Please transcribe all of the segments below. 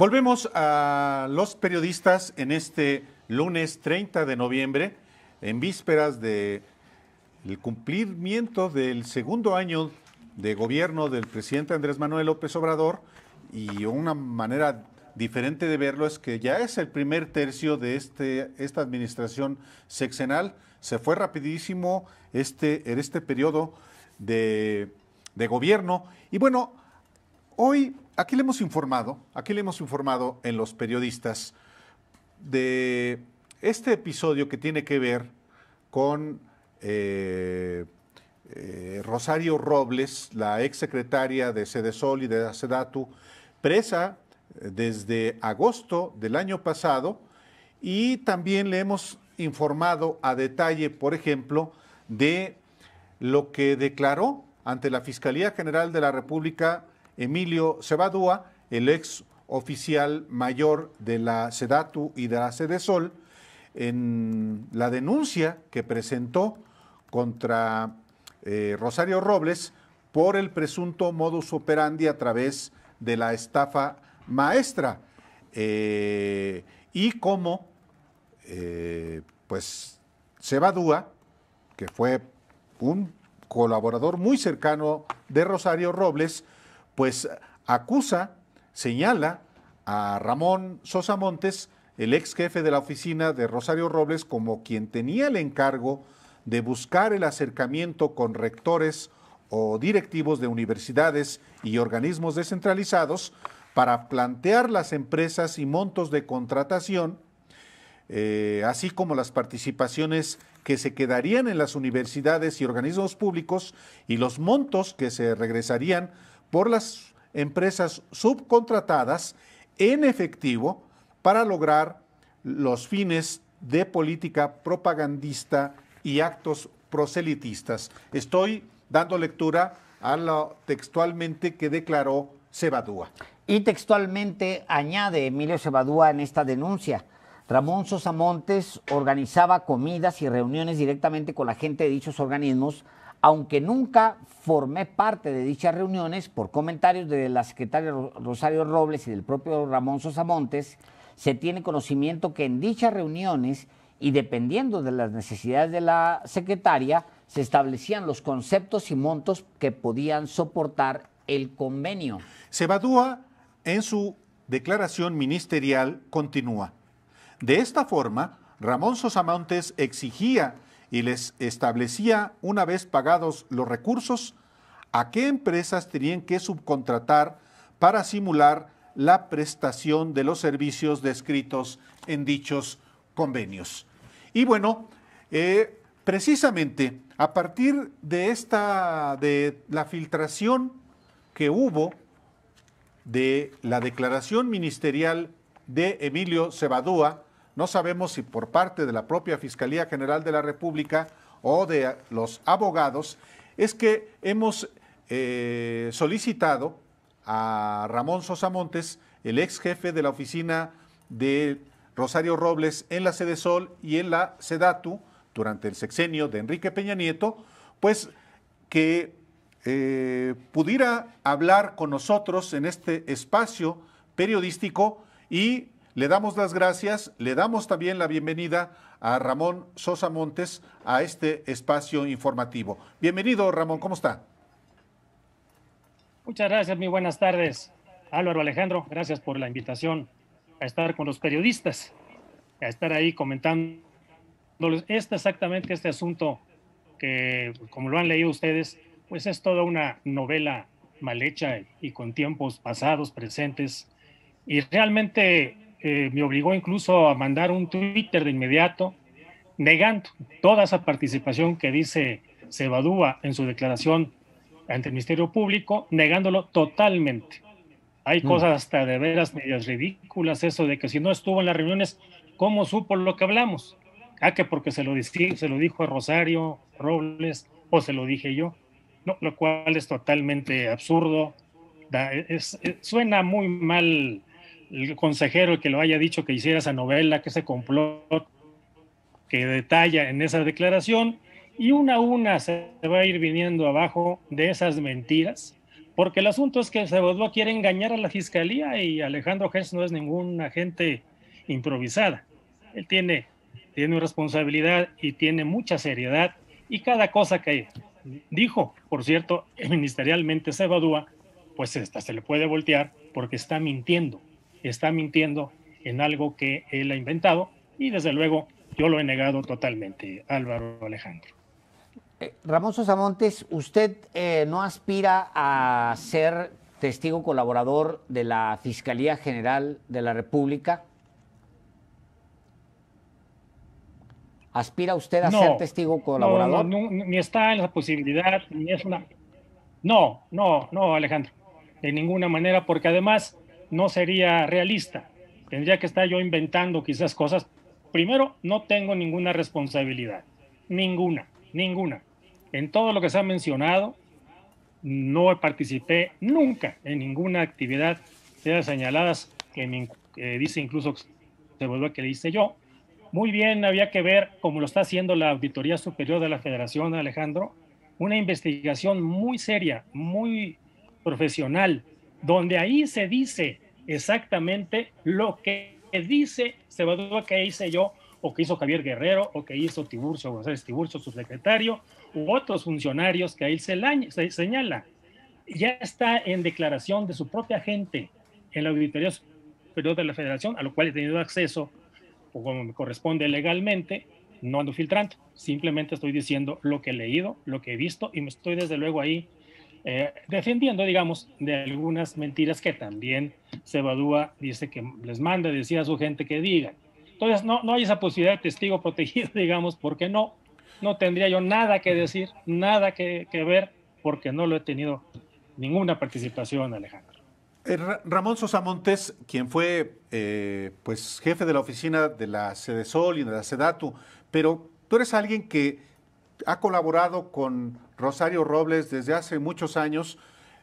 Volvemos a los periodistas en este lunes 30 de noviembre, en vísperas del el cumplimiento del segundo año de gobierno del presidente Andrés Manuel López Obrador y una manera diferente de verlo es que ya es el primer tercio de este, esta administración sexenal. Se fue rapidísimo este, en este periodo de, de gobierno. Y bueno, hoy aquí le hemos informado, aquí le hemos informado en los periodistas de este episodio que tiene que ver con eh, eh, Rosario Robles, la exsecretaria de Sedesol y de Sedatu, presa eh, desde agosto del año pasado y también le hemos informado a detalle, por ejemplo, de lo que declaró ante la Fiscalía General de la República Emilio Cebadúa, el ex oficial mayor de la SEDATU y de la SEDESOL, en la denuncia que presentó contra eh, Rosario Robles por el presunto modus operandi a través de la estafa maestra eh, y cómo eh, pues Sebadúa, que fue un colaborador muy cercano de Rosario Robles, pues acusa, señala a Ramón Sosa Montes, el ex jefe de la oficina de Rosario Robles, como quien tenía el encargo de buscar el acercamiento con rectores o directivos de universidades y organismos descentralizados para plantear las empresas y montos de contratación, eh, así como las participaciones que se quedarían en las universidades y organismos públicos y los montos que se regresarían por las empresas subcontratadas en efectivo para lograr los fines de política propagandista y actos proselitistas. Estoy dando lectura a lo textualmente que declaró Cebadúa. Y textualmente añade Emilio Cebadúa en esta denuncia. Ramón Sosa Montes organizaba comidas y reuniones directamente con la gente de dichos organismos aunque nunca formé parte de dichas reuniones, por comentarios de la secretaria Rosario Robles y del propio Ramón Sosamontes, se tiene conocimiento que en dichas reuniones y dependiendo de las necesidades de la secretaria, se establecían los conceptos y montos que podían soportar el convenio. Sebadúa, en su declaración ministerial, continúa. De esta forma, Ramón Sosamontes exigía y les establecía, una vez pagados los recursos, a qué empresas tenían que subcontratar para simular la prestación de los servicios descritos en dichos convenios. Y bueno, eh, precisamente a partir de esta, de la filtración que hubo de la declaración ministerial de Emilio Cebadúa, no sabemos si por parte de la propia Fiscalía General de la República o de los abogados, es que hemos eh, solicitado a Ramón Sosa Montes, el ex jefe de la oficina de Rosario Robles en la Sede Sol y en la Sedatu durante el sexenio de Enrique Peña Nieto, pues que eh, pudiera hablar con nosotros en este espacio periodístico y le damos las gracias, le damos también la bienvenida a Ramón Sosa Montes a este espacio informativo. Bienvenido, Ramón, ¿cómo está? Muchas gracias, muy buenas tardes. Álvaro Alejandro, gracias por la invitación a estar con los periodistas, a estar ahí comentando este exactamente este asunto que, como lo han leído ustedes, pues es toda una novela mal hecha y con tiempos pasados, presentes, y realmente eh, me obligó incluso a mandar un Twitter de inmediato negando toda esa participación que dice Sebadúa en su declaración ante el Ministerio Público, negándolo totalmente. Hay mm. cosas hasta de veras medias ridículas, eso de que si no estuvo en las reuniones, ¿cómo supo lo que hablamos? ¿a ah, que porque se lo, se lo dijo a Rosario Robles o se lo dije yo. No, lo cual es totalmente absurdo. suena muy mal el consejero que lo haya dicho que hiciera esa novela, que se complot que detalla en esa declaración, y una a una se va a ir viniendo abajo de esas mentiras, porque el asunto es que Sebadúa quiere engañar a la fiscalía y Alejandro Gess no es ningún agente improvisada. Él tiene, tiene responsabilidad y tiene mucha seriedad y cada cosa que dijo, por cierto, ministerialmente Sebadúa, pues esta se le puede voltear porque está mintiendo está mintiendo en algo que él ha inventado y desde luego yo lo he negado totalmente, Álvaro Alejandro. Eh, Ramón Sosa usted eh, no aspira a ser testigo colaborador de la Fiscalía General de la República. ¿Aspira usted a ser testigo colaborador? No, no, no, ni está en la posibilidad, ni es una... No, no, no, Alejandro, de ninguna manera, porque además no sería realista. Tendría que estar yo inventando quizás cosas. Primero, no tengo ninguna responsabilidad. Ninguna, ninguna. En todo lo que se ha mencionado, no participé nunca en ninguna actividad de señaladas que me dice incluso se vuelve que le hice yo. Muy bien, había que ver, como lo está haciendo la Auditoría Superior de la Federación, Alejandro, una investigación muy seria, muy profesional, donde ahí se dice exactamente lo que dice dudar que hice yo o que hizo Javier Guerrero o que hizo Tiburcio sea, Tiburcio, su secretario, u otros funcionarios que ahí se, se señala. Ya está en declaración de su propia gente en la Auditoría Superior de la Federación, a lo cual he tenido acceso, o como me corresponde legalmente, no ando filtrando, simplemente estoy diciendo lo que he leído, lo que he visto y me estoy desde luego ahí eh, defendiendo, digamos, de algunas mentiras que también Sebadúa dice que les manda decir a su gente que digan. Entonces, no, no hay esa posibilidad de testigo protegido, digamos, porque no, no tendría yo nada que decir, nada que, ver, porque no lo he tenido ninguna participación, Alejandro. Eh, Ramón Sosa Montes, quien fue eh, pues jefe de la oficina de la Sol y de la Sedatu, pero tú eres alguien que ha colaborado con Rosario Robles desde hace muchos años,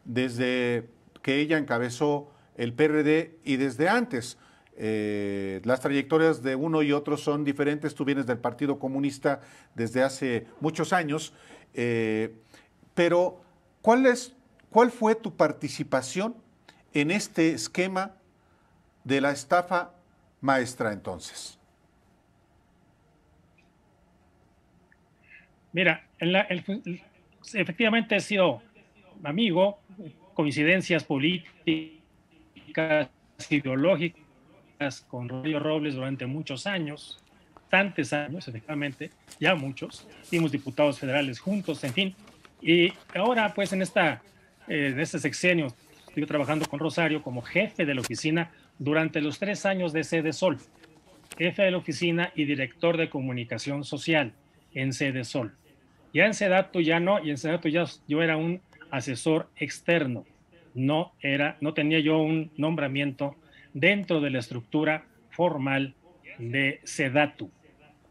desde que ella encabezó el PRD y desde antes. Eh, las trayectorias de uno y otro son diferentes. Tú vienes del Partido Comunista desde hace muchos años. Eh, pero, ¿cuál, es, ¿cuál fue tu participación en este esquema de la estafa maestra entonces? Mira, efectivamente he sido amigo, coincidencias políticas, ideológicas con Rodrigo Robles durante muchos años, tantos años, efectivamente, ya muchos, fuimos diputados federales juntos, en fin, y ahora pues en, esta, eh, en este sexenio estoy trabajando con Rosario como jefe de la oficina durante los tres años de Sede Sol, jefe de la oficina y director de comunicación social en Sede Sol. Ya en Sedatu ya no, y en Sedatu ya yo era un asesor externo, no, era, no tenía yo un nombramiento dentro de la estructura formal de Sedatu.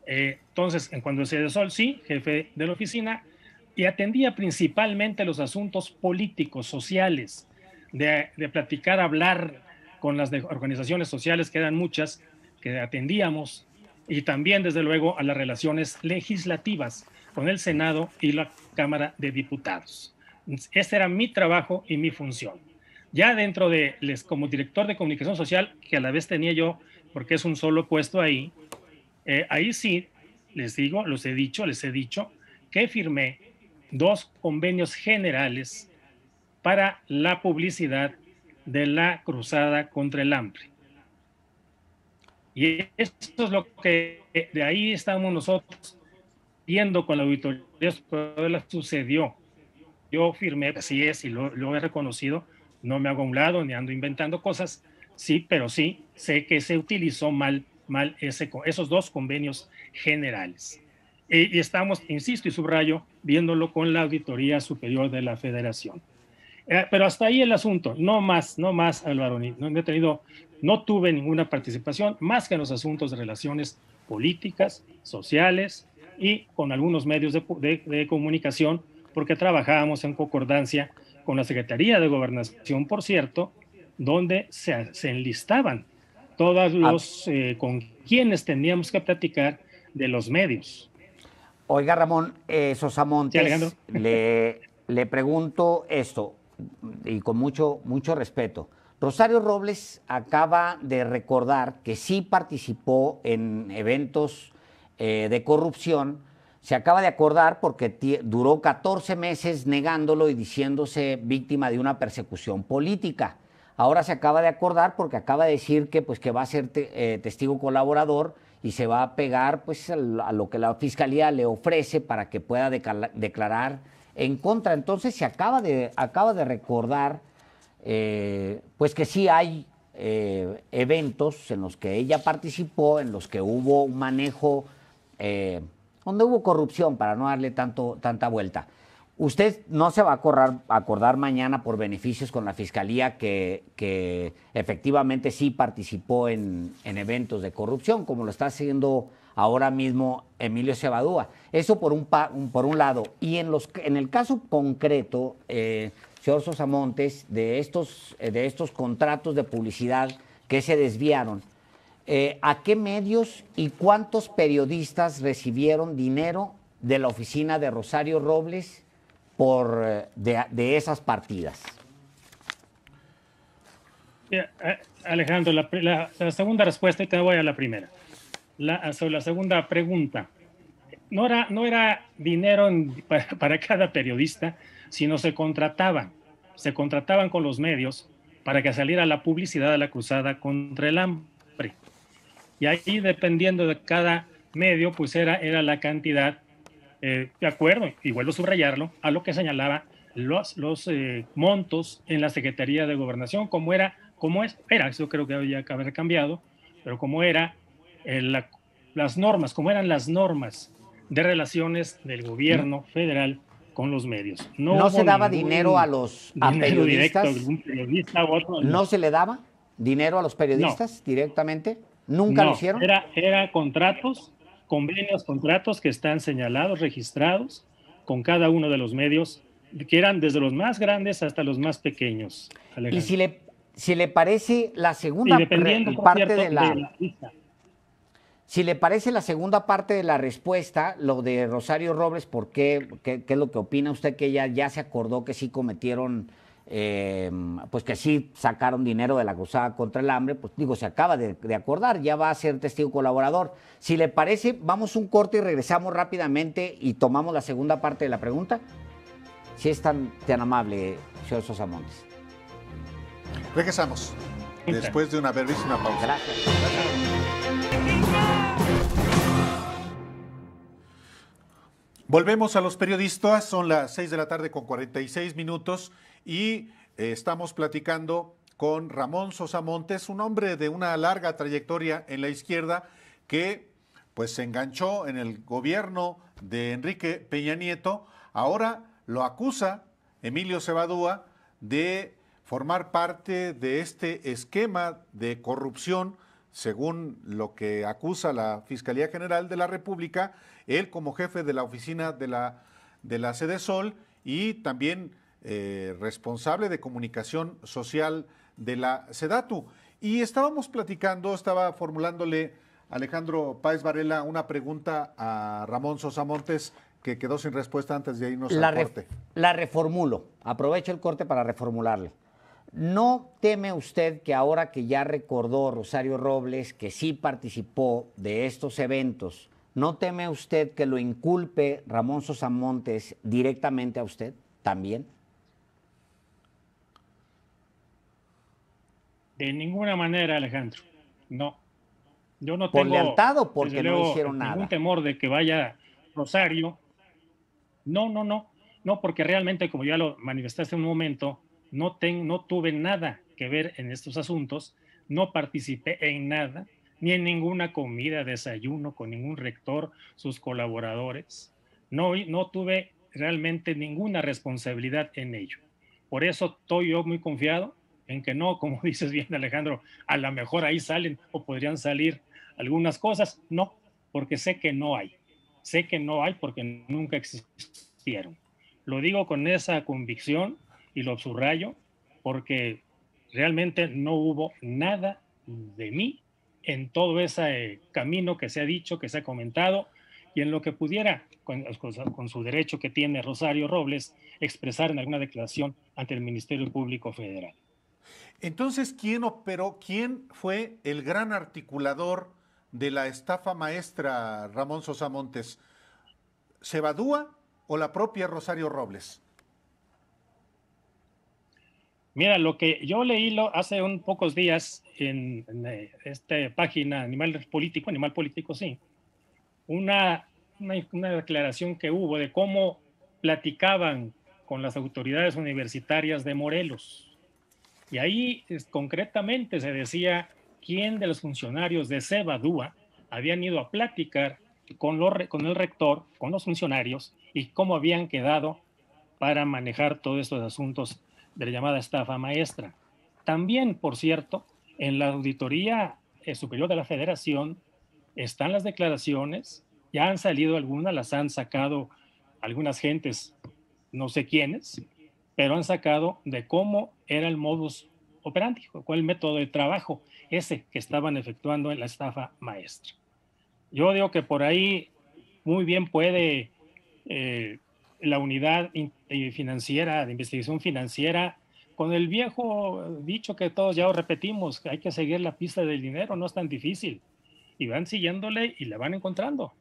Eh, entonces, en cuando se Sol, sí, jefe de la oficina, y atendía principalmente los asuntos políticos, sociales, de, platicar, hablar con las organizaciones sociales, que eran muchas, que atendíamos, y también, desde luego, a las relaciones legislativas con el Senado y la Cámara de Diputados. Ese era mi trabajo y mi función. Ya dentro de, les, como director de comunicación social, que a la vez tenía yo, porque es un solo puesto ahí, eh, ahí sí, les digo, los he dicho, les he dicho, que firmé dos convenios generales para la publicidad de la cruzada contra el hambre. Y esto es lo que de ahí estamos nosotros viendo con la auditoría Puebla sucedió. Yo firmé, así es, y lo, he reconocido, no me hago a un lado ni ando inventando cosas, sí, pero sí sé que se utilizó mal, mal ese, esos dos convenios generales. Y, estamos, insisto y subrayo, viéndolo con la Auditoría Superior de la Federación. Eh, pero hasta ahí el asunto, no más, no más, Álvaro, no, no he tenido, no tuve ninguna participación más que en los asuntos de relaciones políticas, sociales, y con algunos medios de, comunicación, porque trabajábamos en concordancia con la Secretaría de Gobernación, por cierto, donde se, enlistaban todos ah. los eh, con quienes teníamos que platicar de los medios. Oiga, Ramón eh, Sosamontes, le, pregunto esto, y con mucho, mucho respeto. Rosario Robles acaba de recordar que sí participó en eventos eh, de corrupción, se acaba de acordar porque duró 14 meses negándolo y diciéndose víctima de una persecución política. Ahora se acaba de acordar porque acaba de decir que, pues, que va a ser eh, testigo colaborador y se va a pegar pues, a lo que la fiscalía le ofrece para que pueda declarar en contra. Entonces se acaba de, acaba de recordar eh, pues que sí hay eventos en los que ella participó, en los que hubo un manejo eh, donde hubo corrupción, para no darle tanto, tanta vuelta. Usted no se va a acordar, mañana por beneficios con la fiscalía que, efectivamente sí participó en, eventos de corrupción, como lo está haciendo ahora mismo Emilio Cebadúa. Eso por un, por un lado. Y en, los, en el caso concreto, eh, señor Sosamontes, de estos, de estos contratos de publicidad que se desviaron, eh, ¿a qué medios y cuántos periodistas recibieron dinero de la oficina de Rosario Robles por, eh, de, esas partidas? Eh, Alejandro, la, segunda respuesta y te voy a la primera. La, ah, la segunda pregunta. No era, no era dinero para, cada periodista, sino se contrataban. Se contrataban con los medios para que saliera la publicidad de la cruzada contra el AM. Y ahí, dependiendo de cada medio, pues era, era la cantidad, eh, de acuerdo, y vuelvo a subrayarlo, a lo que señalaba los, los eh, montos en la Secretaría de Gobernación, como era, como es, era, eso creo que había que haber cambiado, pero como era eh, las normas, como eran las normas de relaciones del gobierno mm. federal con los medios. ¿No, se daba dinero a los a periodistas? no. se le daba dinero a los periodistas directamente? ¿Nunca lo hicieron? Era, era contratos, convenios, contratos que están señalados, registrados con cada uno de los medios, que eran desde los más grandes hasta los más pequeños. Y si le, si le parece la segunda parte de la, de la si le parece la segunda parte de la respuesta, lo de Rosario Robles, ¿por qué? ¿Qué, qué es lo que opina usted que ella ya se acordó que sí cometieron Em, pues que sí sacaron dinero de la acusada contra el hambre, pues digo, se acaba de, acordar, ya va a ser testigo colaborador. Si le parece, vamos un corte y regresamos rápidamente y tomamos la segunda parte de la pregunta. Si es tan, tan amable, señor Sosa Montes. Regresamos, después de una brevísima pausa. Gracias. Volvemos a los periodistas, son las 6 de la tarde con 46 minutos. Y eh, estamos platicando con Ramón Sosamontes, un hombre de una larga trayectoria en la izquierda que pues se enganchó en el gobierno de Enrique Peña Nieto. Ahora lo acusa Emilio Cebadúa de formar parte de este esquema de corrupción, según lo que acusa la Fiscalía General de la República, él como jefe de la oficina de la, de la Sede Sol y también eh, responsable de comunicación social de la SEDATU. Y estábamos platicando, estaba formulándole Alejandro Páez Varela una pregunta a Ramón Sosa que quedó sin respuesta antes de irnos la al corte. la reformulo. Aprovecho el corte para reformularle. ¿No teme usted que ahora que ya recordó Rosario Robles que sí participó de estos eventos, ¿no teme usted que lo inculpe Ramón Sosa directamente a usted también? De ninguna manera, Alejandro. No. Yo no tengo. o porque no hicieron ningún temor de que vaya Rosario. No, no, no. No, porque realmente, como ya lo manifestaste en un momento, no, ten, no tuve nada que ver en estos asuntos, no participé en nada, ni en ninguna comida, desayuno con ningún rector, sus colaboradores. No, no tuve realmente ninguna responsabilidad en ello. Por eso estoy yo muy confiado en que no, como dices bien Alejandro, a lo mejor ahí salen o podrían salir algunas cosas, no, porque sé que no hay, sé que no hay porque nunca existieron. Lo digo con esa convicción y lo subrayo porque realmente no hubo nada de mí en todo ese camino que se ha dicho, que se ha comentado y en lo que pudiera, con, con su derecho que tiene Rosario Robles, expresar en alguna declaración ante el Ministerio Público Federal. Entonces, ¿quién operó? ¿Quién fue el gran articulador de la estafa maestra Ramón Sosa Montes? ¿Sebadúa o la propia Rosario Robles? Mira, lo que yo leí hace un pocos días en, eh, esta página Animal Político, Animal Político, sí, una declaración que hubo de cómo platicaban con las autoridades universitarias de Morelos y ahí es, concretamente se decía quién de los funcionarios de Cebadúa habían ido a platicar con, con el rector, con los funcionarios y cómo habían quedado para manejar todos estos asuntos de la llamada estafa maestra. También, por cierto, en la Auditoría eh, Superior de la Federación están las declaraciones, ya han salido algunas, las han sacado algunas gentes, no sé quiénes, pero han sacado de cómo era el modus operandi, cuál método de trabajo ese que estaban efectuando en la estafa maestra. Yo digo que por ahí muy bien puede eh, la unidad eh, financiera, de investigación financiera, con el viejo dicho que todos ya repetimos, que hay que seguir la pista del dinero, no es tan difícil. Y van siguiéndole y la van encontrando.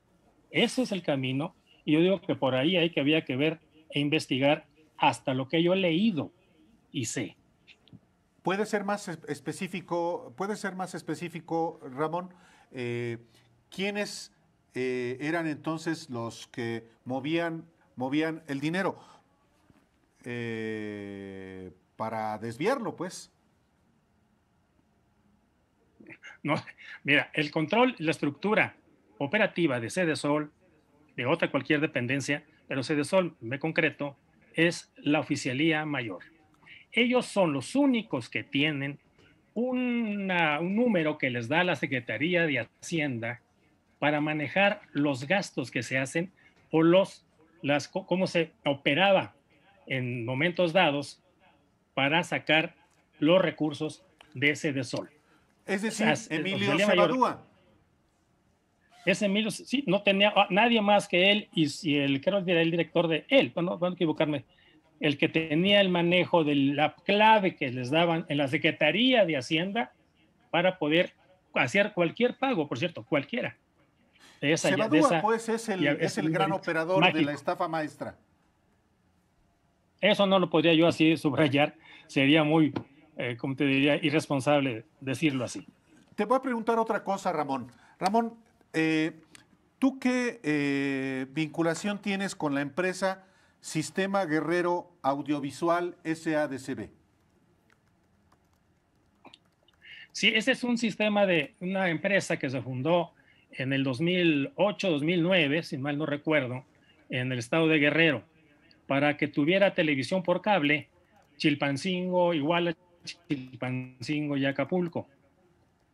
Ese es el camino. Y yo digo que por ahí hay que había que ver e investigar hasta lo que yo he leído y sé. Puede ser más específico, puede ser más específico, Ramón. Eh, ¿Quiénes eh, eran entonces los que movían, movían el dinero eh, para desviarlo, pues? No, mira, el control, la estructura operativa de Sol, de otra cualquier dependencia, pero Sol, me concreto, es la oficialía mayor. Ellos son los únicos que tienen un número que les da la Secretaría de Hacienda para manejar los gastos que se hacen o los, las, cómo se operaba en momentos dados para sacar los recursos de ese desol. Es decir, eh, Emilio ese Emilio, sí, no tenía ah, nadie más que él y, si el, creo era el director de él, bueno, no equivocarme, el que tenía el manejo de la clave que les daban en la Secretaría de Hacienda para poder hacer cualquier pago, por cierto, cualquiera. esa, duda, esa, pues, es el, es el gran operador de la estafa maestra. Eso no lo podría yo así subrayar, sería muy, eh, como te diría, irresponsable decirlo así. Te voy a preguntar otra cosa, Ramón. Ramón, eh, ¿tú qué eh, vinculación tienes con la empresa Sistema Guerrero Audiovisual SADCB? Sí, ese es un sistema de una empresa que se fundó en el 2008-2009, si mal no recuerdo, en el estado de Guerrero, para que tuviera televisión por cable, Chilpancingo, Iguala, Chilpancingo y Acapulco.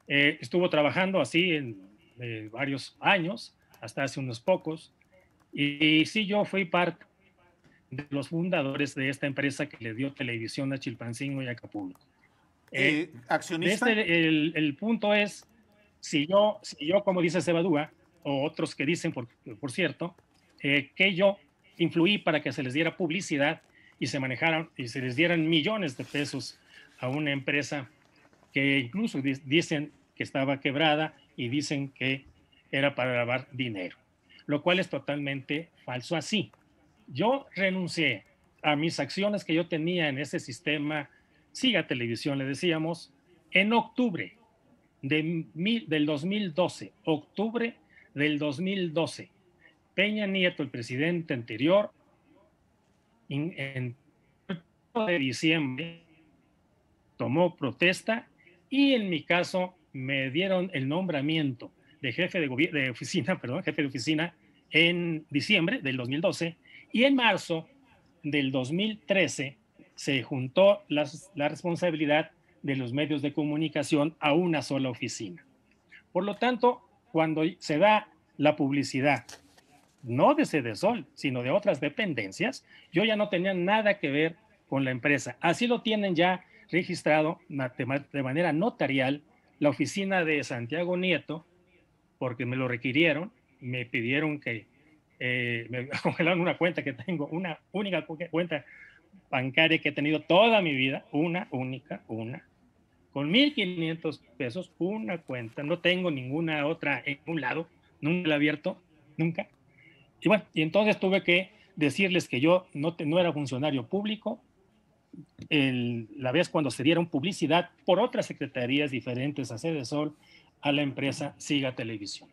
Eh, estuvo trabajando así en varios años, hasta hace unos pocos. Y, si sí, yo fui parte de los fundadores de esta empresa que le dio televisión a Chilpancingo y Acapulco. Eh, ¿Accionista? Este, el, punto es, si yo, si yo, como dice Sebadúa, o otros que dicen, por, cierto, eh, que yo influí para que se les diera publicidad y se manejaran y se les dieran millones de pesos a una empresa que incluso dicen que estaba quebrada y dicen que era para lavar dinero, lo cual es totalmente falso así. Yo renuncié a mis acciones que yo tenía en ese sistema, Siga Televisión, le decíamos, en octubre de del 2012, octubre del 2012. Peña Nieto, el presidente anterior, en, de diciembre tomó protesta y en mi caso me dieron el nombramiento de jefe de, oficina, perdón, jefe de oficina en diciembre del 2012 y en marzo del 2013 se juntó la, la responsabilidad de los medios de comunicación a una sola oficina. Por lo tanto, cuando se da la publicidad, no de sol sino de otras dependencias, yo ya no tenía nada que ver con la empresa. Así lo tienen ya registrado de manera notarial la oficina de Santiago Nieto, porque me lo requirieron, me pidieron que eh, me congelaron una cuenta que tengo, una única cuenta bancaria que he tenido toda mi vida, una única, una, con 1.500 pesos, una cuenta, no tengo ninguna otra en un lado, nunca la he abierto, nunca. Y bueno, y entonces tuve que decirles que yo no, no era funcionario público, la vez cuando se dieron publicidad por otras secretarías diferentes a Sede Sol a la empresa Siga Televisión.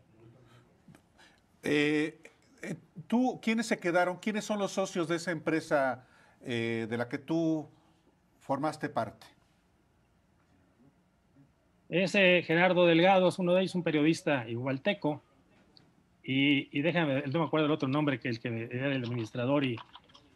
Eh, eh, ¿Tú quiénes se quedaron? ¿Quiénes son los socios de esa empresa eh, de la que tú formaste parte? Ese Gerardo Delgado es uno de ellos, un periodista igualteco. Y, y déjame, no me acuerdo el otro nombre que el que era el administrador y,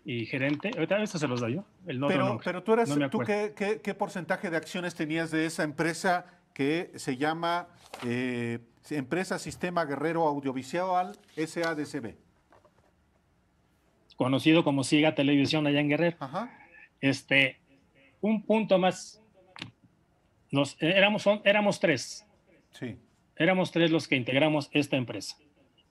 y gerente. Ahorita a se los doy yo. pero, pero tú eras, ¿tú qué, porcentaje de acciones tenías de esa empresa que se llama eh, Empresa Sistema Guerrero Audiovisual SADCB? Conocido como Siga Televisión allá en Guerrero. Ajá. Este, un punto más. Nos, eh, éramos, éramos tres. Sí. Éramos tres los que integramos esta empresa.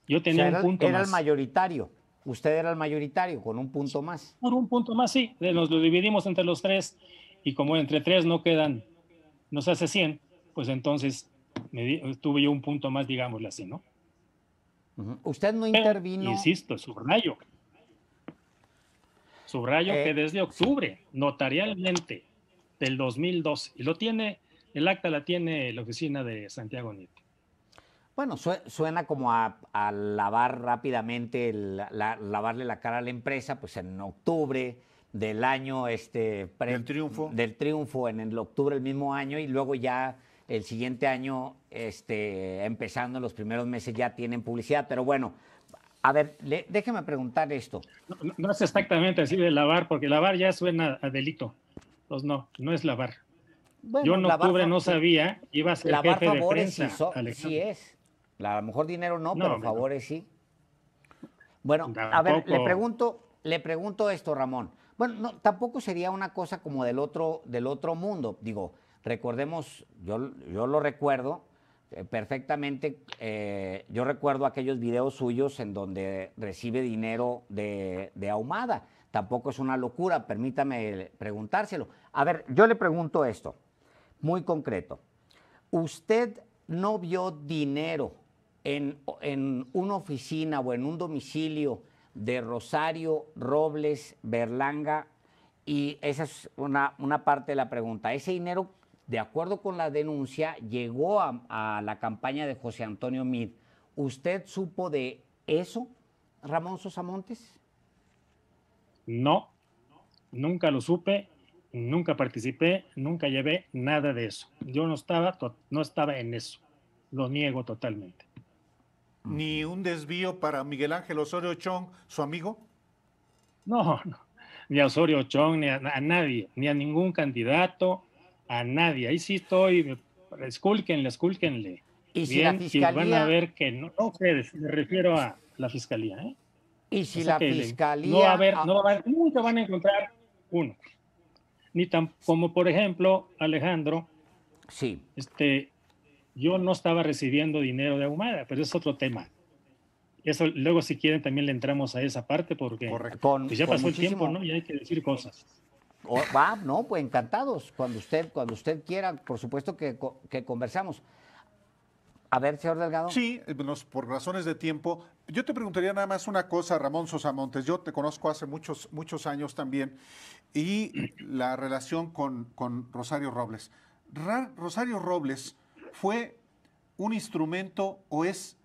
Yo tenía un punto más. Era el mayoritario. Usted era el mayoritario, con un punto más. Con un punto más, sí. Eh, nos lo dividimos entre los tres y como entre tres no quedan, nos hace 100, pues entonces tuve yo un punto más, digámoslo así, ¿no? Usted no intervino. Insisto, subrayo. Subrayo que eh, desde octubre, notarialmente, del 2012, y lo tiene, el acta la tiene la oficina de Santiago Nieto. Bueno, suena como a, lavar rápidamente, lavarle la cara a la empresa, pues en octubre del año este del triunfo del triunfo en el octubre del mismo año y luego ya el siguiente año este empezando los primeros meses ya tienen publicidad pero bueno a ver déjeme preguntar esto no, es exactamente así de lavar porque lavar ya suena a delito pues no no es lavar yo en octubre no sabía iba a ser jefe de prensa, sí es a lo mejor dinero no, pero favores sí. Bueno, a ver, le pregunto, le pregunto esto, Ramón. Bueno, tampoco sería una cosa como del otro, del otro mundo. Digo, recordemos, yo, yo lo recuerdo eh, perfectamente, eh, yo recuerdo aquellos videos suyos en donde recibe dinero de Ahumada. Tampoco es una locura, permítame preguntárselo. A ver, yo le pregunto esto, muy concreto. ¿Usted no vio dinero en, una oficina o en un domicilio de Rosario Robles Berlanga, y esa es una, parte de la pregunta, ese dinero, de acuerdo con la denuncia, llegó a, la campaña de José Antonio Mid. ¿Usted supo de eso, Ramón Sosa No, nunca lo supe, nunca participé, nunca llevé nada de eso. Yo no estaba, no estaba en eso. Lo niego totalmente ni un desvío para Miguel Ángel Osorio Chong, su amigo? No, no, ni a Osorio Chong, ni a, nadie, ni a ningún candidato, a nadie. Ahí sí estoy, escúlquenle, escúlquenle. Y si van a ver que no, no ustedes, me refiero a la fiscalía, ¿eh? Y si la fiscalía... No a ver, no va a nunca van a encontrar uno. Ni tan como, por ejemplo, Alejandro, sí. este, yo no estaba recibiendo dinero de Ahumada, pero es otro tema. Eso, luego si quieren también le entramos a esa parte porque pues, ya pasó el tiempo, ¿no? Y hay que decir cosas. va, no, pues encantados. Cuando usted, cuando usted quiera, por supuesto que, conversamos. A ver, señor Delgado. Sí, eh, pues, por razones de tiempo. Yo te preguntaría nada más una cosa, Ramón Sosa Yo te conozco hace muchos, muchos años también y la relación con, con Rosario Robles. Rosario Robles ¿Fue un instrumento o es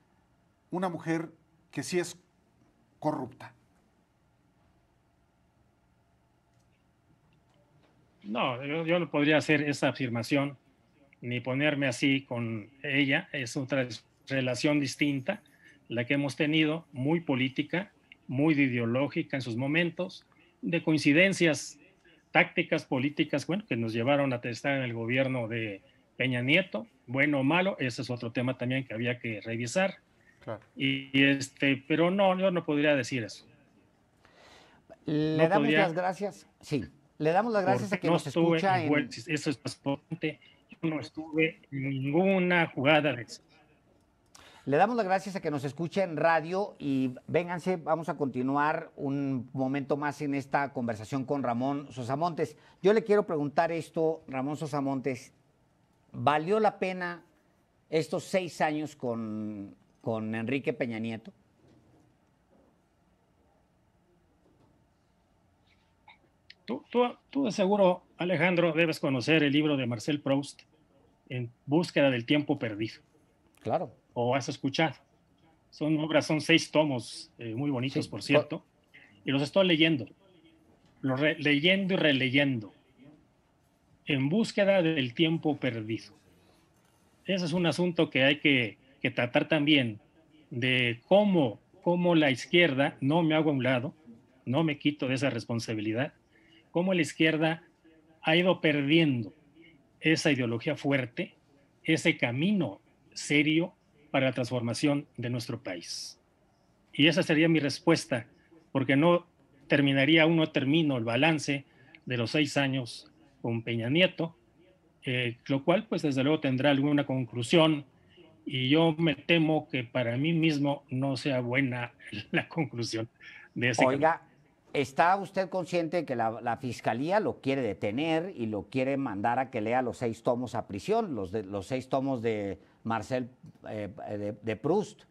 una mujer que sí es corrupta? No, yo, no podría hacer esa afirmación ni ponerme así con ella. Es otra relación distinta, la que hemos tenido, muy política, muy ideológica en sus momentos, de coincidencias tácticas políticas, bueno, que nos llevaron a estar en el gobierno de Peña Nieto, bueno o malo, ese es otro tema también que había que revisar. Y, este, pero no, yo no podría decir eso. Le damos las gracias. Sí, le damos las gracias a que nos escucha. En... Eso es bastante Yo no estuve en ninguna jugada de Le damos las gracias a que nos escuchen en radio y vénganse, vamos a continuar un momento más en esta conversación con Ramón Sosamontes. Yo le quiero preguntar esto, Ramón Sosamontes, ¿Valió la pena estos seis años con, Enrique Peña Nieto? Tú, de seguro, Alejandro, debes conocer el libro de Marcel Proust, En búsqueda del tiempo perdido. Claro. O has escuchado. Son obras, son seis tomos eh, muy bonitos, por cierto. Y los estoy leyendo. leyendo y releyendo en búsqueda del tiempo perdido. Ese es un asunto que hay que, tratar también de cómo, cómo la izquierda, no me hago a un lado, no me quito de esa responsabilidad, cómo la izquierda ha ido perdiendo esa ideología fuerte, ese camino serio para la transformación de nuestro país. Y esa sería mi respuesta, porque no terminaría, aún no termino el balance de los seis años con Peña Nieto, eh, lo cual pues desde luego tendrá alguna conclusión y yo me temo que para mí mismo no sea buena la conclusión de ese. Oiga, ¿está usted consciente de que la, fiscalía lo quiere detener y lo quiere mandar a que lea los seis tomos a prisión, los, de, los seis tomos de Marcel eh, de, Proust?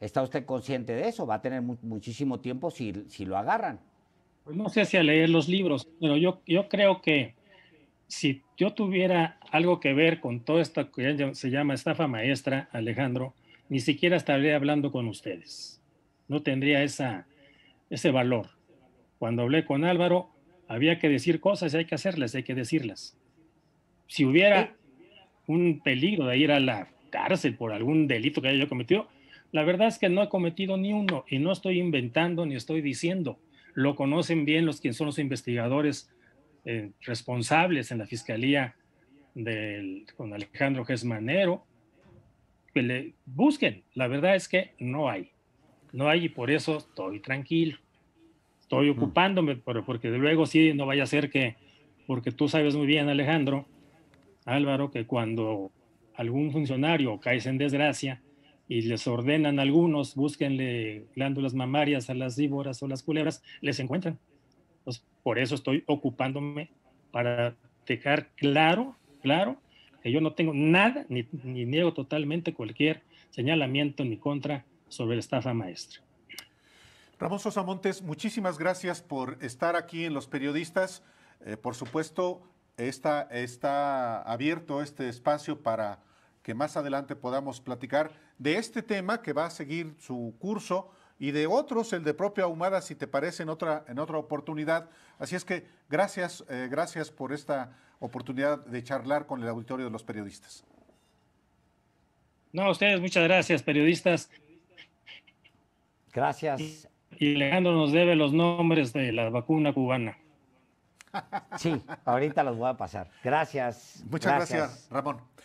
¿Está usted consciente de eso? Va a tener muchísimo tiempo si, si lo agarran pues no sé si a leer los libros, pero yo, yo creo que si yo tuviera algo que ver con todo esto que se llama estafa maestra, Alejandro, ni siquiera estaría hablando con ustedes. No tendría esa, ese valor. Cuando hablé con Álvaro, había que decir cosas y hay que hacerlas, hay que decirlas. Si hubiera un peligro de ir a la cárcel por algún delito que haya yo cometido, la verdad es que no he cometido ni uno y no estoy inventando ni estoy diciendo lo conocen bien los que son los investigadores eh, responsables en la fiscalía del, con Alejandro Manero. que le busquen. La verdad es que no hay. No hay y por eso estoy tranquilo. Estoy ocupándome, pero porque de luego sí, no vaya a ser que, porque tú sabes muy bien, Alejandro, Álvaro, que cuando algún funcionario cae en desgracia, y les ordenan algunos, búsquenle glándulas mamarias a las víboras o las culebras, les encuentran. por eso estoy ocupándome para dejar claro, claro, que yo no tengo nada, ni, niego totalmente cualquier señalamiento en mi contra sobre la estafa maestra. Ramón Sosa Montes, muchísimas gracias por estar aquí en Los Periodistas. Eh, por supuesto, está, está abierto este espacio para que más adelante podamos platicar de este tema que va a seguir su curso y de otros, el de propia Ahumada, si te parece, en otra, en otra oportunidad. Así es que gracias, eh, gracias por esta oportunidad de charlar con el auditorio de los periodistas. No, a ustedes muchas gracias, periodistas. Gracias. Y Alejandro nos debe los nombres de la vacuna cubana. Sí, ahorita los voy a pasar. Gracias. Muchas gracias Ramón.